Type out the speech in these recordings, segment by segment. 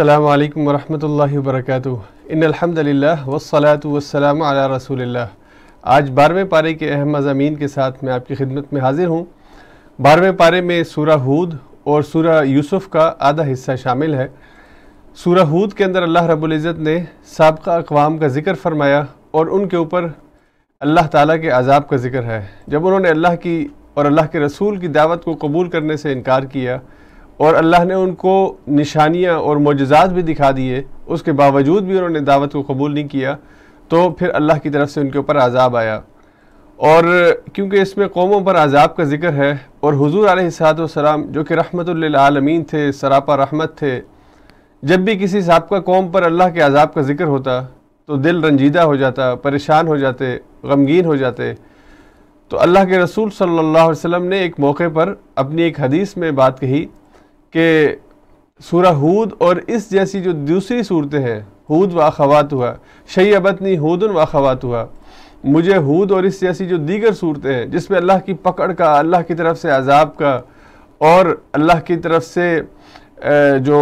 अल्लाम إن الحمد لله والصلاة वसलात على رسول الله आज बारहवें पारे के अहम मजामी के साथ मैं आपकी खिदमत में हाजिर हूँ बारहवें पारे में सूरा हूद और सूरा यूसुफ का आधा हिस्सा शामिल है सूरा हूद के अंदर अल्लाह रबुल्ज़त ने सबका अकवाम का ज़िक्र फरमाया और उनके ऊपर अल्लाह ताला के अजाब का ज़िक्र है जब उन्होंने अल्लाह की और अल्लाह के रसूल की दावत को कबूल करने से इनकार किया और अल्लाह ने उनको निशानियाँ और मोजात भी दिखा दिए उसके बावजूद भी उन्होंने दावत को कबूल नहीं किया तो फिर अल्लाह की तरफ से उनके ऊपर आज़ाब आया और क्योंकि इसमें कौमों पर आज़ाब का जिक्र है और हजूर आलतम जो कि रहमतमीन थे सरापा रहमत थे जब भी किसी सबका कौम पर अल्लाह के आज़ाब का जिक्र होता तो दिल रंजीदा हो जाता परेशान हो जाते गमगीन हो जाते तो अल्लाह के रसूल सल्लल्लाहु अलैहि वसल्लम ने एक मौके पर अपनी एक हदीस में बात कही कि सूरह हूद और इस जैसी जो दूसरी सूरतें हैं हूद व अखवात हुआ अबतनी हूदन व अखवात हुआ मुझे हूद और इस जैसी जो दीगर सूरतें हैं जिसमें अल्लाह की पकड़ का अल्लाह की तरफ से अजाब का और अल्लाह की तरफ से जो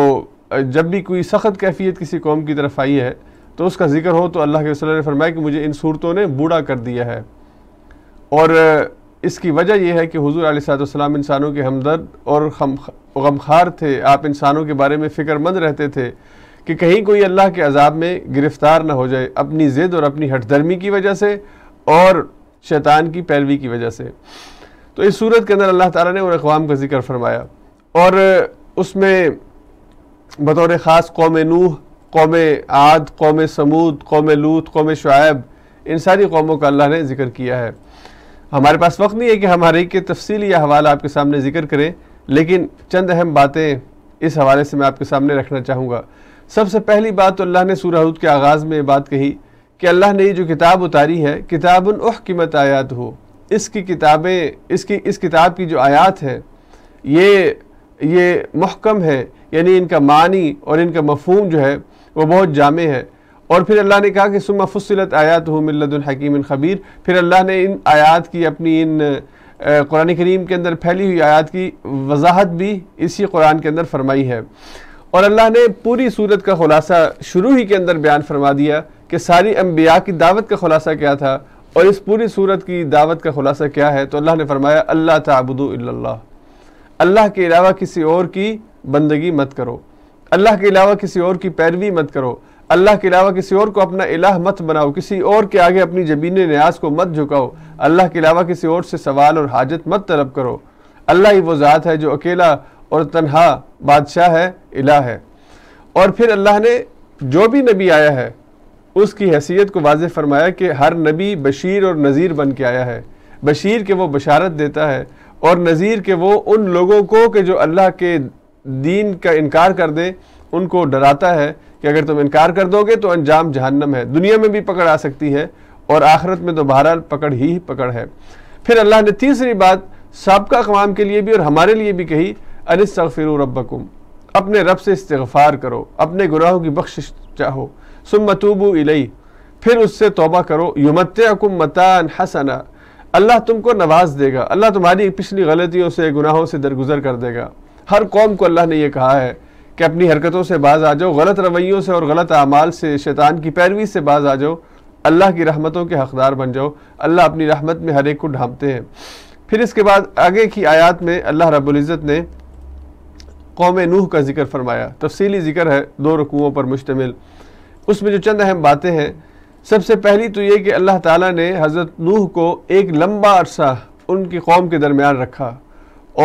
जब भी कोई सख्त कैफियत किसी कौम की तरफ आई है तो उसका जिक्र हो तो अल्लाह के वसल्लम ने फरमाया कि मुझे इन सूरतों ने बूढ़ा कर दिया है और इसकी वजह यह है कि हजूर आसलाम इंसानों के हमदर्द और गमखार थे आप इंसानों के बारे में फ़िक्रमंद रहते थे कि कहीं कोई अल्लाह के अजाब में गिरफ़्तार ना हो जाए अपनी ज़िद और अपनी हठधर्मी की वजह से और शैतान की पैरवी की वजह से तो इस सूरत के अंदर अल्लाह ताला ने उन अकवाम का जिक्र फरमाया और उसमें बतौर ख़ास कौम नूह कौम आद कौम समूद कौम लूत कौम शुब इन सारी कौमों का अल्लाह ने जिक्र किया है हमारे पास वक्त नहीं है कि हमारे के तफसीली हवाला आपके सामने जिक्र करें लेकिन चंद अहम बातें इस हवाले से मैं आपके सामने रखना चाहूँगा सबसे पहली बात तो अल्लाह ने सूरहूद के आगाज़ में बात कही कि अल्लाह ने ये जो किताब उतारी है किताब उह कीमत आयात हो इसकी किताबें इसकी इस किताब की जो आयात है ये ये महकम है यानी इनका मानी और इनका मफहम जो है वो बहुत जाम है और फिर अल्लाह ने कहा कि सुमा फुसलत आयात हो मिल्लतुल हकीम खबीर फिर अल्लाह ने इन आयात की अपनी इन कुरान करीम के अंदर फैली हुई आयात की वजाहत भी इसी कुरान के अंदर फरमाई है और अल्लाह ने पूरी सूरत का खुलासा शुरू ही के अंदर बयान फरमा दिया कि सारी अम्बिया की दावत का खुलासा क्या था और इस पूरी सूरत की दावत का खुलासा क्या है तो अल्लाह ने फरमाया अल्लाह तबुदो अल्लाह के अलावा किसी और की बंदगी मत करो अल्लाह के अलावा किसी और की पैरवी मत करो अल्लाह के अलावा किसी और को अपना इलाह मत बनाओ किसी और के आगे अपनी जबीन न्याज को मत झुकाओ अल्लाह के अलावा किसी और से सवाल और हाजत मत तलब करो अल्लाह ही वो ज़ात है जो अकेला और तनहा बादशाह है इलाह है और फिर अल्लाह ने जो भी नबी आया है उसकी हैसियत को वाज फरमाया कि हर नबी बशीर और नज़ीर बन के आया है बशीर के वो बशारत देता है और नज़ीर के वो उन लोगों को कि जो अल्लाह के दीन का इनकार कर दें उनको डराता है कि अगर तुम इनकार कर दोगे तो अंजाम जहन्नम है दुनिया में भी पकड़ आ सकती है और आखिरत में तो बहरहाल पकड़ ही पकड़ है फिर अल्लाह ने तीसरी बात सबका अवाम के लिए भी और हमारे लिए भी कही अनिसफिर रबकुम अपने रब से इस्तफ़ार करो अपने गुनाहों की बख्शिश चाहो सुमतूबू इलई फिर उससे तोबा करो युमतकुम मतान हसना अल्लाह तुमको नवाज देगा अल्लाह तुम्हारी पिछली गलतियों से गुनाहों से दरगुजर कर देगा हर कौम को अल्लाह ने यह कहा है कि अपनी हरकतों से बाज आ जाओ गलत रवैयों से और गलत अमाल से शैतान की पैरवी से बाज आ जाओ अल्लाह की रहमतों के हकदार बन जाओ अल्लाह अपनी रहमत में हर एक को ढांपते हैं फिर इसके बाद आगे की आयात में अल्लाह रबुल्ज़त ने कौम नूह का जिक्र फरमाया तफसली जिक्र है दो रकुओं पर मुश्तमिल उसमें जो चंद अहम बातें हैं सबसे पहली तो ये कि अल्लाह ताला ने हज़रत नूह को एक लंबा अरसा उनकी कौम के दरमियान रखा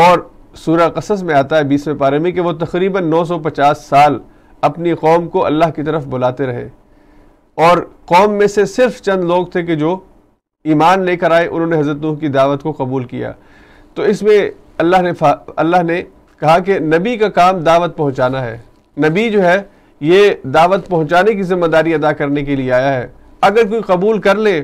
और सूर्य कसस में आता है बीसवें पारे में कि नौ तकरीबन पचास साल अपनी कौम को अल्लाह की तरफ बुलाते रहे और कौम में से सिर्फ चंद लोग थे कि जो ईमान लेकर आए उन्होंने हज़रत नूह की दावत को कबूल किया तो इसमें अल्लाह ने अल्लाह ने कहा कि नबी का काम दावत पहुँचाना है नबी जो है ये दावत पहुँचाने की जिम्मेदारी अदा करने के लिए आया है अगर कोई कबूल कर ले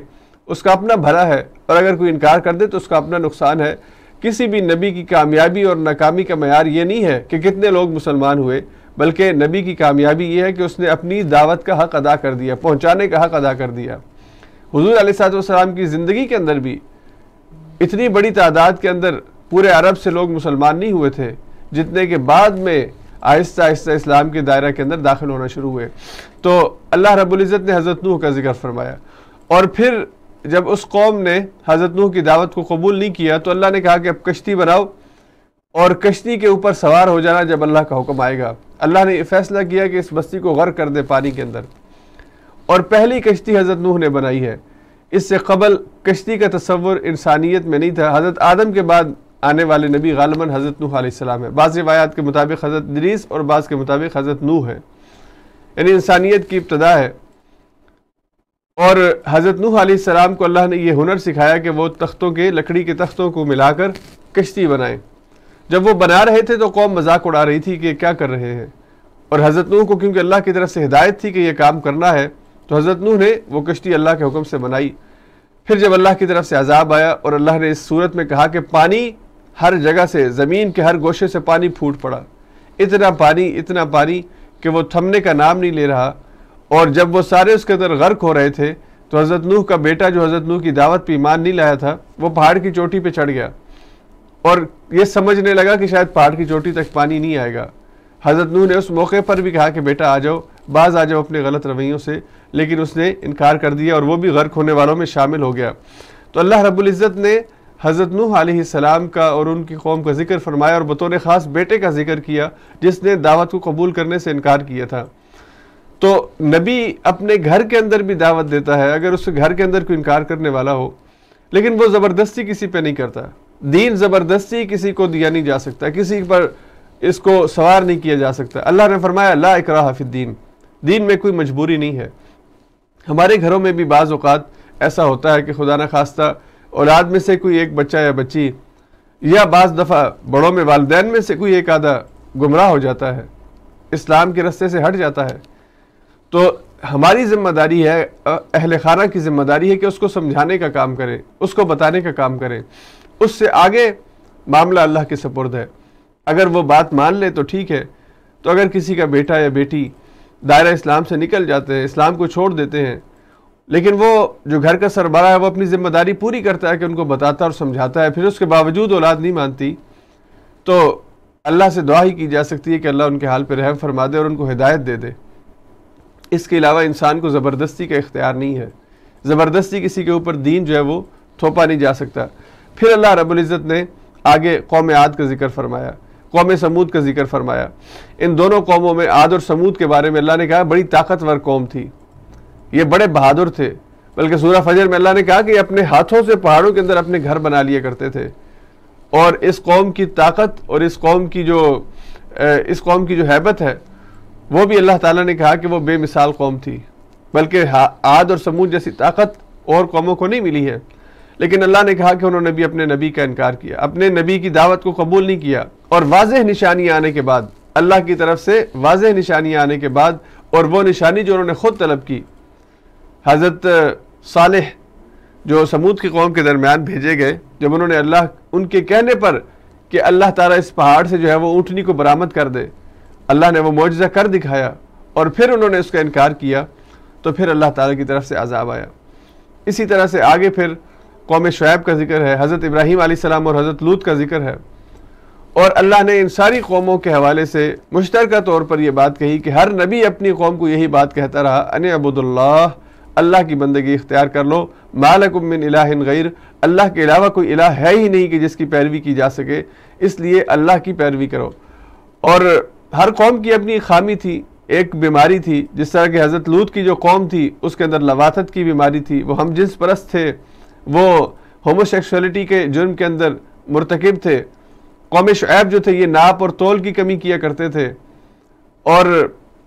उसका अपना भला है और अगर कोई इनकार कर दे तो उसका अपना नुकसान है किसी भी नबी की कामयाबी और नाकामी का मैार ये नहीं है कि कितने लोग मुसलमान हुए बल्कि नबी की कामयाबी ये है कि उसने अपनी दावत का हक़ अदा कर दिया पहुँचाने का हक़ अदा कर दिया हजूर अलैहिस्सलाम की ज़िंदगी के अंदर भी इतनी बड़ी तादाद के अंदर पूरे अरब से लोग मुसलमान नहीं हुए थे जितने के बाद में आहिस्ता आहिस्ता इस्लाम के दायरा के अंदर दाखिल होना शुरू हुए तो अल्लाह रबुल्ज़त ने हज़रत नूह का जिक्र फरमाया और फिर जब उस कौम ने हज़रत नूह की दावत को कबूल नहीं किया तो अल्लाह ने कहा कि अब कश्ती बनाओ और कश्ती के ऊपर सवार हो जाना जब अल्लाह का हुक्म आएगा अल्लाह ने फैसला किया कि इस बस्ती को गर्क कर दे पानी के अंदर और पहली कश्ती हज़रत नूह ने बनाई है इससे कबल कश्ती का तस्वुर इंसानियत में नहीं था हज़रत आदम के बाद आने वाले नबी गालमन हज़रत नूह आसमाम है बाज़ रवायात के मुताबिक हज़रत दरीस और बाज़ के मुताबिक हज़रत नूह है यानी इंसानियत की इब्तदा है और हज़रत नूह सलाम को अल्लाह ने यह हुनर सिखाया कि वो तख्तों के लकड़ी के तख्तों को मिलाकर कश्ती बनाएं जब वो बना रहे थे तो कौम मजाक उड़ा रही थी कि क्या कर रहे हैं और हज़रत नूह को क्योंकि अल्लाह की तरफ से हिदायत थी कि यह काम करना है तो हज़रत नूह ने वो कश्ती अल्लाह के हुक्म से बनाई फिर जब अल्लाह की तरफ से अजाब आया और अल्लाह ने इस सूरत में कहा कि पानी हर जगह से ज़मीन के हर गोशे से पानी फूट पड़ा इतना पानी इतना पानी कि वो थमने का नाम नहीं ले रहा और जब वो सारे उसके अंदर गर्क हो रहे थे तो हज़रत नूह का बेटा जो हज़रत नूह की दावत पर ईमान नहीं लाया था वो पहाड़ की चोटी पर चढ़ गया और ये समझने लगा कि शायद पहाड़ की चोटी तक पानी नहीं आएगा हज़रत नूह ने उस मौके पर भी कहा कि बेटा आ जाओ बाज आ जाओ अपने गलत रवैयों से लेकिन उसने इनकार कर दिया और वो भी गर्क होने वालों में शामिल हो गया तो अल्लाह रबुल्ज़त ने हज़रत नूह सलाम का और उनकी कौम का जिक्र फरमाया और बतौर ख़ास बेटे का जिक्र किया जिसने दावत को कबूल करने से इनकार किया था तो नबी अपने घर के अंदर भी दावत देता है अगर उस घर के अंदर कोई इनकार करने वाला हो लेकिन वो ज़बरदस्ती किसी पे नहीं करता दीन ज़बरदस्ती किसी को दिया नहीं जा सकता किसी पर इसको सवार नहीं किया जा सकता अल्लाह ने फरमाया ला इकरा हाफिद्दीन दीन में कोई मजबूरी नहीं है हमारे घरों में भी बाज़ अवत ऐसा होता है कि खुदा न खास्ता औलाद में से कोई एक बच्चा या बच्ची या बाज़ दफ़ा बड़ों में वालदेन में से कोई एक आधा गुमराह हो जाता है इस्लाम के रस्ते से हट जाता है तो हमारी जिम्मेदारी है अहल खाना की जिम्मेदारी है कि उसको समझाने का काम करें उसको बताने का काम करें उससे आगे मामला अल्लाह के सपुर्द है अगर वो बात मान ले तो ठीक है तो अगर किसी का बेटा या बेटी दायरा इस्लाम से निकल जाते हैं इस्लाम को छोड़ देते हैं लेकिन वो जो घर का सरबरा है वो अपनी ज़िम्मेदारी पूरी करता है कि उनको बताता और समझाता है फिर उसके बावजूद औलाद नहीं मानती तो अल्लाह से दुआ ही की जा सकती है कि अल्लाह उनके हाल पर रहम फरमा दे और उनको हिदायत दे दे इसके अलावा इंसान को ज़बरदस्ती का इख्तियार नहीं है ज़बरदस्ती किसी के ऊपर दीन जो है वो थोपा नहीं जा सकता फिर अल्लाह रबुल्ज़त ने आगे कौम आद का जिक्र फरमाया कौम समूद का जिक्र फरमाया इन दोनों कौमों में आद और समूद के बारे में अल्लाह ने कहा बड़ी ताकतवर कौम थी ये बड़े बहादुर थे बल्कि सूर्य फजर में अल्लाह ने कहा कि अपने हाथों से पहाड़ों के अंदर अपने घर बना लिया करते थे और इस कौम की ताकत और इस कौम की जो इस कौम की जो हैबत है वो भी अल्लाह ताला ने कहा कि वो बेमिसाल कौम थी बल्कि आद और समूद जैसी ताकत और कौमों को नहीं मिली है लेकिन अल्लाह ने कहा कि उन्होंने भी अपने नबी का इनकार किया अपने नबी की दावत को कबूल नहीं किया और वाज निशानी आने के बाद अल्लाह की तरफ से वाज निशानी आने के बाद और वो निशानी जो उन्होंने ख़ुद तलब की हज़रत साल जो समूद की कौम के दरमियान भेजे गए जब उन्होंने अल्लाह उनके कहने पर कि अल्लाह ताला इस पहाड़ से जो है वो ऊँटनी को बरामद कर दे अल्लाह ने वो मुआजा कर दिखाया और फिर उन्होंने उसका इनकार किया तो फिर अल्लाह ताला की तरफ से आज़ाब आया इसी तरह से आगे फिर कौम शुएब का जिक्र है हज़रत इब्राहीम आसमाम और हज़रत लूत का जिक्र है और अल्लाह ने इन सारी कौमों के हवाले से मुश्तर तौर पर यह बात कही कि हर नबी अपनी कौम को यही बात कहता रहा अन अबूदुल्ला अल्लाह की बंदगी इख्तियार कर लो मालकुमिन इलाहिन गैर अल्लाह के अलावा कोई इला है ही नहीं कि जिसकी पैरवी की जा सके इसलिए अल्लाह की पैरवी करो और हर कौम की अपनी खामी थी एक बीमारी थी जिस तरह की हज़रत लूत की जो कौम थी उसके अंदर लवाथत की बीमारी थी वो हम जिस परस्त थे वो होमोसेक्सुअलिटी के जुर्म के अंदर मरतकब थे कौम शुब जो थे ये नाप और तोल की कमी किया करते थे और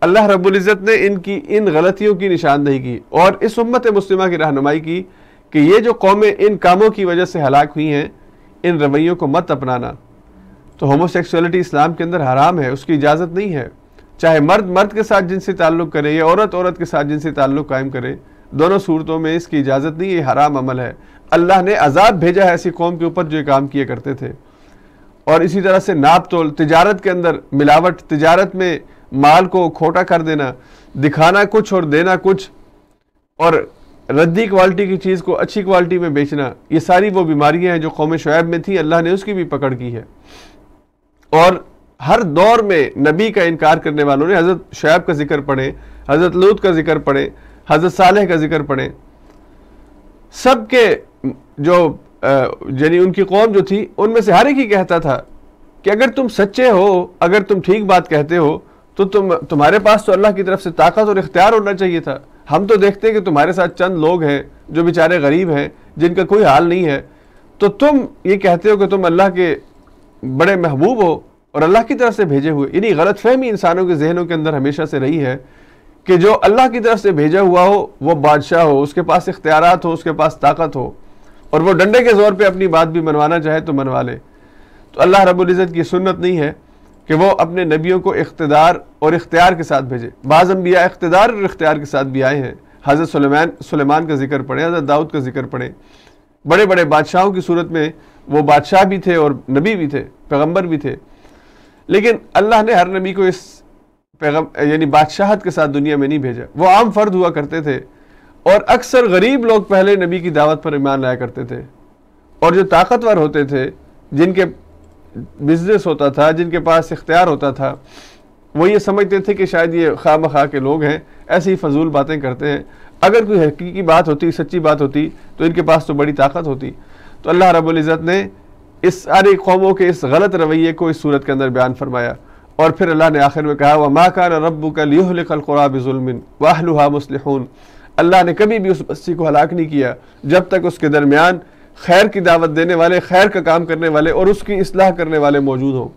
अल्लाह रबुल्जत ने इनकी इन गलतियों की निशानदेही की और इस उम्मत मुस्लिम की रहनुमाई की कि ये जो कौमें इन कामों की वजह से हलाक हुई हैं इन रवैयों को मत अपनाना तो होमोसेक्सुअलिटी इस्लाम के अंदर हराम है उसकी इजाज़त नहीं है चाहे मर्द मर्द के साथ जिनसे ताल्लुक़ करे या औरत औरत के साथ जिनसे ताल्लुक़ कायम करे दोनों सूरतों में इसकी इजाज़त नहीं ये हराम अमल है अल्लाह ने अजाब भेजा है ऐसी कौम के ऊपर जो ये काम किए करते थे और इसी तरह से नाप तोल तजारत के अंदर मिलावट तजारत में माल को खोटा कर देना दिखाना कुछ और देना कुछ और रद्दी क्वालिटी की चीज़ को अच्छी क्वालिटी में बेचना ये सारी वो बीमारियां हैं जो कौम शुएब में थी अल्लाह ने उसकी भी पकड़ की है और हर दौर में नबी का इनकार करने वालों ने हज़रत शैब का जिक्र पढ़े हज़रत लूत का जिक्र पढ़े हज़रत सालह का जिक्र पढ़े सब के जो यानी उनकी कौम जो थी उनमें से हर एक ही कहता था कि अगर तुम सच्चे हो अगर तुम ठीक बात कहते हो तो तुम तुम्हारे पास तो अल्लाह की तरफ से ताकत और इख्तियार होना चाहिए था हम तो देखते हैं कि तुम्हारे साथ चंद लोग हैं जो बेचारे गरीब हैं जिनका कोई हाल नहीं है तो तुम ये कहते हो कि तुम अल्लाह के बड़े महबूब हो और अल्लाह की तरफ से भेजे हुए यानी गलत फहमी इंसानों के जहनों के अंदर हमेशा से रही है कि जो अल्लाह की तरफ से भेजा हुआ हो वो बादशाह हो उसके पास इख्तियारत हो उसके पास ताकत हो और वो डंडे के ज़ोर पे अपनी बात भी मनवाना चाहे तो मनवा ले तो अल्लाह रबुल्ज़त की सुन्नत नहीं है कि वो अपने नबियों को इकतदार और इख्तियार के साथ भेजे बाज़ इकतदार और इख्तियार के साथ भी आए हैं हज़रत सलेमान सलेमान का जिक्र पढ़े हज़रत दाऊद का जिक्र पढ़ें बड़े बड़े बादशाहों की सूरत में वो बादशाह भी थे और नबी भी थे पैगंबर भी थे लेकिन अल्लाह ने हर नबी को इस पैगम यानी बादशाहत के साथ दुनिया में नहीं भेजा वो आम फ़र्द हुआ करते थे और अक्सर गरीब लोग पहले नबी की दावत पर ईमान लाया करते थे और जो ताकतवर होते थे जिनके बिजनेस होता था जिनके पास इख्तियार होता था वो ये समझते थे कि शायद ये खाम खा के लोग हैं ऐसी ही फजूल बातें करते हैं अगर कोई हकीकी बात होती सच्ची बात होती तो इनके पास तो बड़ी ताकत होती तो अल्लाह इज़्ज़त ने इस सारी कौमों के इस गलत रवैये को इस सूरत के अंदर बयान फरमाया और फिर अल्लाह ने आखिर में कहा वह माँ का रबू का लिहलकुरा वाहलुहा मुसलहून अल्लाह ने कभी भी उस बस्ती को हलाक नहीं किया जब तक उसके दरमियान खैर की दावत देने वाले खैर का काम करने वाले और उसकी असलाह करने वाले मौजूद हों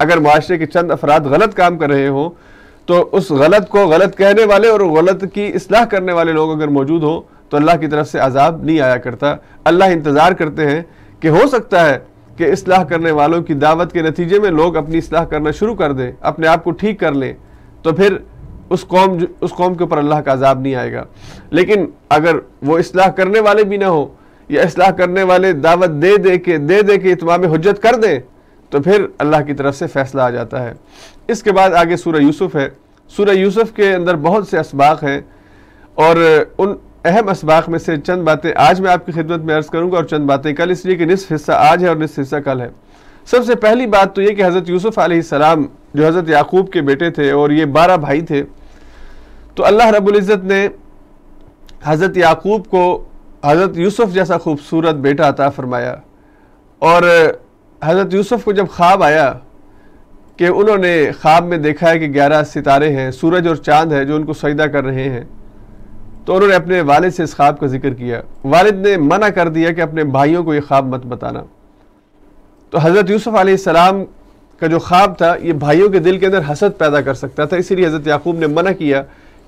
अगर माशरे के चंद अफराद गलत काम कर रहे हों तो उस गलत को गलत कहने वाले और गलत की असलाह करने वाले लोग अगर मौजूद हों तो अल्लाह की तरफ से अजाब नहीं आया करता अल्लाह इंतज़ार करते हैं कि हो सकता है कि इसलाह करने वालों की दावत के नतीजे में लोग अपनी इसलाह करना शुरू कर दें अपने आप को ठीक कर लें तो फिर उस कौम उस कौम के ऊपर अल्लाह का अजाब नहीं आएगा लेकिन अगर वो इसलाह करने वाले भी ना हो या इसलाह करने वाले दावत दे दे के दे दे के इतमाम हजत कर दें तो फिर अल्लाह की तरफ से फैसला आ जाता है इसके बाद आगे सूर्य यूसुफ़ है सूर्य यूसुफ़ के अंदर बहुत से इसबाक हैं और उन अहम इसबाक में से चंद बातें आज मैं आपकी खिदमत में अर्ज़ करूँगा और चंद बातें कल इसलिए कि निसफ हिस्सा आज है और निसफ हिस्सा कल है सबसे पहली बात तो ये कि हज़रत यूसुफ आसमाम जो हज़रत याकूब के बेटे थे और ये बारह भाई थे तो अल्लाह रबुल्ज़त ने हज़रत याकूब को हज़रत यूसुफ जैसा खूबसूरत बेटा अता फ़रमाया और हज़रत यूसुफ को जब ख्वाब आया कि उन्होंने ख्वाब में देखा है कि ग्यारह सितारे हैं सूरज और चांद है जो उनको सजदा कर रहे हैं तो उन्होंने अपने वालिद से इस ख्वाब का जिक्र किया वालिद ने मना कर दिया कि अपने भाइयों को ये ख्वाब मत बताना तो हज़रत यूसुफ आसमाम का जो ख्वाब था ये भाइयों के दिल के अंदर हसद पैदा कर सकता था इसीलिए हज़रत याकूब ने मना किया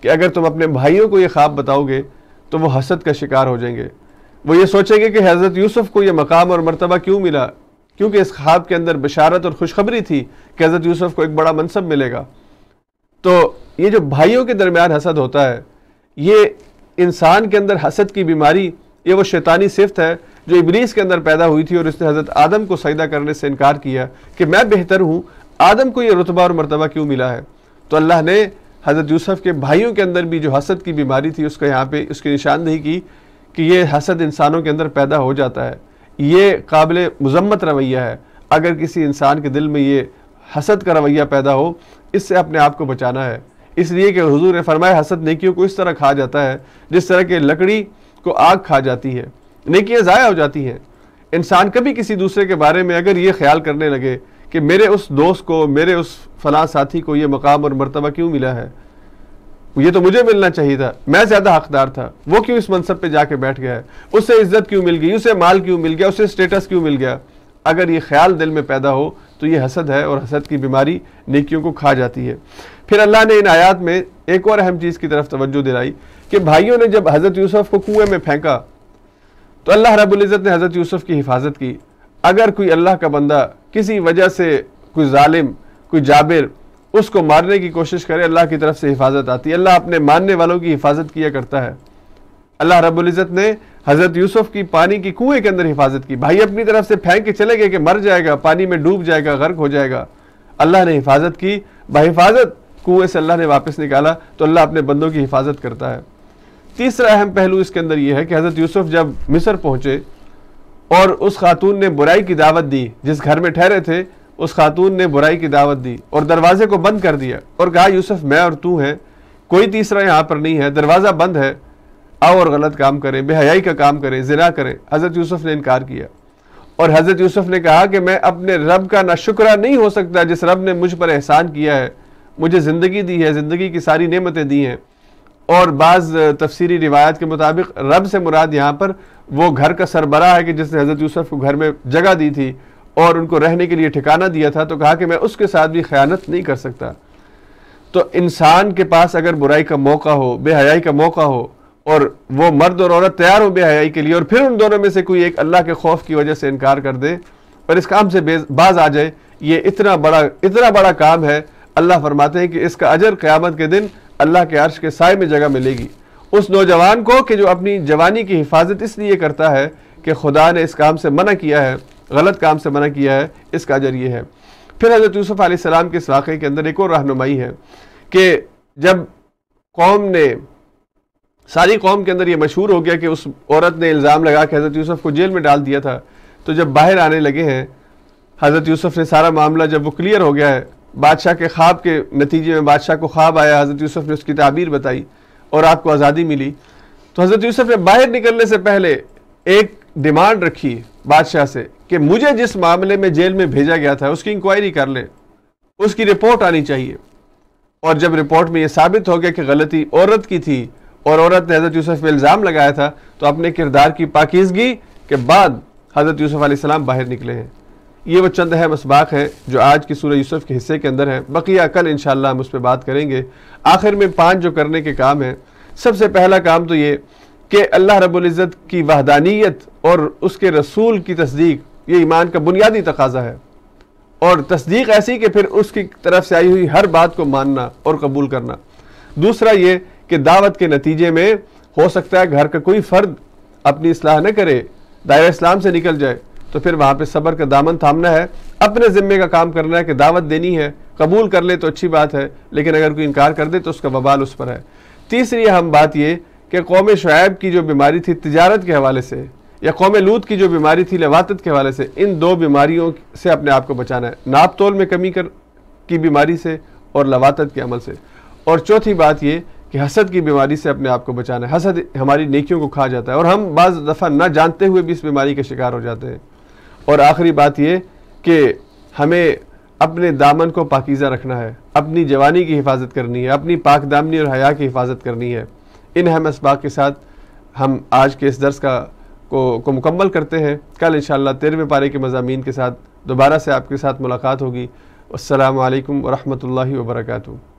कि अगर तुम अपने भाइयों को ये ख्वाब बताओगे तो वो हसद का शिकार हो जाएंगे वो ये सोचेंगे कि हज़रत यूसुफ को ये मकाम और मरतबा क्यों मिला क्योंकि इस ख्वाब के अंदर बशारत और खुशखबरी थी कि हज़रत यूसुफ को एक बड़ा मनसब मिलेगा तो ये जो भाइयों के दरमियान हसद होता है ये इंसान के अंदर हसद की बीमारी ये वो शैतानी सिफत है जो इबलीस के अंदर पैदा हुई थी और इसने हज़रत आदम को सजदा करने से इनकार किया कि मैं बेहतर हूँ आदम को यह रुतबा और मरतबा क्यों मिला है तो अल्लाह ने हज़रत यूसुफ के भाइयों के अंदर भी जो हसद की बीमारी थी उसका यहाँ पे उसकी निशानदेही की कि ये हसद इंसानों के अंदर पैदा हो जाता है ये काबिल मजम्मत रवैया है अगर किसी इंसान के दिल में ये हसद का रवैया पैदा हो इससे अपने आप को बचाना है इसलिए कि हजूर ने फरमाया हसद नेकियों को इस तरह खा जाता है जिस तरह के लकड़ी को आग खा जाती है नेकियाँ ज़ाया हो जाती हैं इंसान कभी किसी दूसरे के बारे में अगर ये ख्याल करने लगे कि मेरे उस दोस्त को मेरे उस फला साथी को ये मकाम और मरतबा क्यों मिला है ये तो मुझे मिलना चाहिए था मैं ज़्यादा हकदार था वो क्यों इस मनसब पे जाके बैठ गया है उससे इज्जत क्यों मिल गई उसे माल क्यों मिल गया उसे स्टेटस क्यों मिल गया अगर ये ख्याल दिल में पैदा हो तो ये हसद है और हसद की बीमारी नेकियों को खा जाती है फिर अल्लाह ने इन आयात में एक और अहम चीज़ की तरफ तवज्जो दिलाई कि भाइयों ने जब हज़रत यूसुफ को कुएं में फेंका तो अल्लाह रबुल्ज़त ने हज़रत यूसुफ की हिफाजत की अगर कोई अल्लाह का बंदा किसी वजह से कोई ालिम कोई जाबिर उसको मारने की कोशिश करे अल्लाह की तरफ से हिफाजत आती है अल्लाह अपने मानने वालों की हिफाजत किया करता है अल्लाह रबुल्ज़त ने हज़रत यूसुफ की पानी की कुएं के अंदर हिफाजत की भाई अपनी तरफ से फेंक के चले गए कि मर जाएगा पानी में डूब जाएगा गर्क हो जाएगा अल्लाह ने हिफाजत की बाहिफाजत कुएं से अल्लाह ने वापस निकाला तो अल्लाह अपने बंदों की हिफाजत करता है तीसरा अहम पहलू इसके अंदर यह है कि हज़रत यूसुफ जब मिस्र पहुँचे और उस खातून ने बुराई की दावत दी जिस घर में ठहरे थे उस खातून ने बुराई की दावत दी और दरवाजे को बंद कर दिया और कहा यूसुफ मैं और तू हैं कोई तीसरा यहाँ पर नहीं है दरवाज़ा बंद है आओ और गलत काम करें बेहयाई का काम करें जिना करें हज़रत यूसुफ ने इनकार किया और हज़रत यूसुफ ने कहा कि मैं अपने रब का ना शुक्रा नहीं हो सकता जिस रब ने मुझ पर एहसान किया है मुझे ज़िंदगी दी है ज़िंदगी की सारी नेमतें दी हैं और बाज़ तफसीरी रिवायत के मुताबिक रब से मुराद यहाँ पर वो घर का सरबरा है कि जिसने हज़रत यूसुफ को घर में जगह दी थी और उनको रहने के लिए ठिकाना दिया था तो कहा कि मैं उसके साथ भी ख़यानत नहीं कर सकता तो इंसान के पास अगर बुराई का मौका हो बेहयाई का मौका हो और वो मर्द और औरत तैयार हो बेहयाई के लिए और फिर उन दोनों में से कोई एक अल्लाह के खौफ की वजह से इनकार कर दे और इस काम से बाज आ जाए ये इतना बड़ा इतना बड़ा काम है अल्लाह फरमाते हैं कि इसका अजर क़्यामत के दिन अल्लाह के अर्श के साय में जगह मिलेगी उस नौजवान को कि जो अपनी जवानी की हिफाजत इसलिए करता है कि खुदा ने इस काम से मना किया है गलत काम से मना किया है इसका अजर ये है फिर हज़रत यूसुफ आसमाम के इस वाक़े के अंदर एक और रहनुमाई है कि जब कौम ने सारी कौम के अंदर ये मशहूर हो गया कि उस औरत ने इल्ज़ाम लगा के हज़रत यूसुफ को जेल में डाल दिया था तो जब बाहर आने लगे हैं हज़रत यूसुफ ने सारा मामला जब वो क्लियर हो गया है बादशाह के ख्वाब के नतीजे में बादशाह को ख्वाब आया हज़रत यूसुफ ने उसकी ताबीर बताई और आपको आज़ादी मिली तो हज़रत यूसुफ ने बाहर निकलने से पहले एक डिमांड रखी बादशाह से कि मुझे जिस मामले में जेल में भेजा गया था उसकी इंक्वायरी कर लें उसकी रिपोर्ट आनी चाहिए और जब रिपोर्ट में ये साबित हो गया कि गलती औरत की थी और औरत ने हज़रत यूसुफ पर इल्ज़ाम लगाया था तो अपने किरदार की पाकिजगी के बाद हज़रत यूसुफ़ बाहर निकले हैं ये वो चंद है मसबाक हैं जो आज की सूर्य यूसुफ के हिस्से के अंदर हैं बकिया कल इन हम उस पर बात करेंगे आखिर में पाँच जो करने के काम हैं सबसे पहला काम तो ये कि अल्लाह रबुल्ज़त की वहदानियत और उसके रसूल की तस्दीक ये ईमान का बुनियादी तकाजा है और तस्दीक ऐसी कि फिर उसकी तरफ से आई हुई हर बात को मानना और कबूल करना दूसरा ये कि दावत के नतीजे में हो सकता है घर का कोई फ़र्द अपनी असलाह न करे दायरा इस्लाम से निकल जाए तो फिर वहाँ पे सबर का दामन थामना है अपने ज़िम्मे का काम करना है कि दावत देनी है कबूल कर ले तो अच्छी बात है लेकिन अगर कोई इनकार कर दे तो उसका बवाल उस पर है तीसरी अहम बात ये कि कौम शुब की जो बीमारी थी तजारत के हवाले से या कौम लूत की जो बीमारी थी लवात के हवाले से इन दो बीमारियों से अपने आप को बचाना है नाप तोल में कमी कर की बीमारी से और लवात के अमल से और चौथी बात ये कि हसद की बीमारी से अपने आप को बचाना है हसद हमारी नेकियों को खा जाता है और हम बाज़ दफ़ा ना जानते हुए भी इस बीमारी के शिकार हो जाते हैं और आखिरी बात ये कि हमें अपने दामन को पाकिज़ा रखना है अपनी जवानी की हिफाजत करनी है अपनी पाक दामनी और हया की हिफाजत करनी है इन हम इसबाक के साथ हम आज के इस दर्स का को, को मुकम्मल करते हैं कल इन तेरहवें पारे के मजामी के साथ दोबारा से आपके साथ मुलाकात होगी असलकम वरहमल वर्का